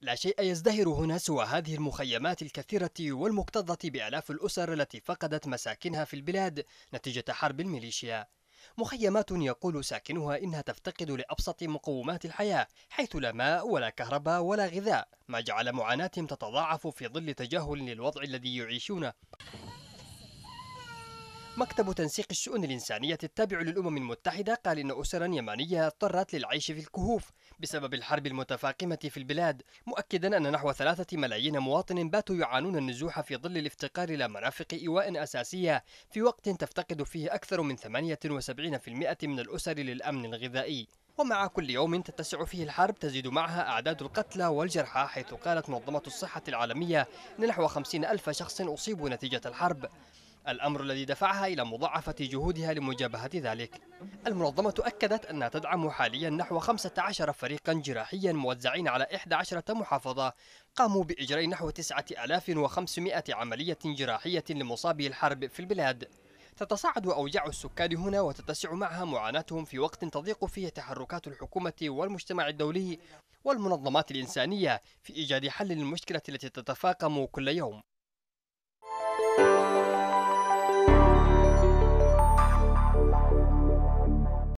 لا شيء يزدهر هنا سوى هذه المخيمات الكثيرة والمكتظة بآلاف الأسر التي فقدت مساكنها في البلاد نتيجة حرب الميليشيا مخيمات يقول ساكنها إنها تفتقد لأبسط مقومات الحياة حيث لا ماء ولا كهرباء ولا غذاء ما جعل معاناتهم تتضاعف في ظل تجاهل للوضع الذي يعيشونه مكتب تنسيق الشؤون الإنسانية التابع للأمم المتحدة قال إن أسرا يمانية اضطرت للعيش في الكهوف بسبب الحرب المتفاقمة في البلاد مؤكدا أن نحو ثلاثة ملايين مواطن باتوا يعانون النزوح في ظل الافتقار إلى مرافق إيواء أساسية في وقت تفتقد فيه أكثر من 78% من الأسر للأمن الغذائي ومع كل يوم تتسع فيه الحرب تزيد معها أعداد القتلى والجرحى حيث قالت منظمة الصحة العالمية نحو 50 ألف شخص أصيبوا نتيجة الحرب الأمر الذي دفعها إلى مضاعفة جهودها لمجابهة ذلك المنظمة أكدت أنها تدعم حاليا نحو 15 فريقا جراحيا موزعين على 11 محافظة قاموا بإجراء نحو 9500 عملية جراحية لمصابي الحرب في البلاد تتصاعد أوجاع السكان هنا وتتسع معها معاناتهم في وقت تضيق فيه تحركات الحكومة والمجتمع الدولي والمنظمات الإنسانية في إيجاد حل للمشكلة التي تتفاقم كل يوم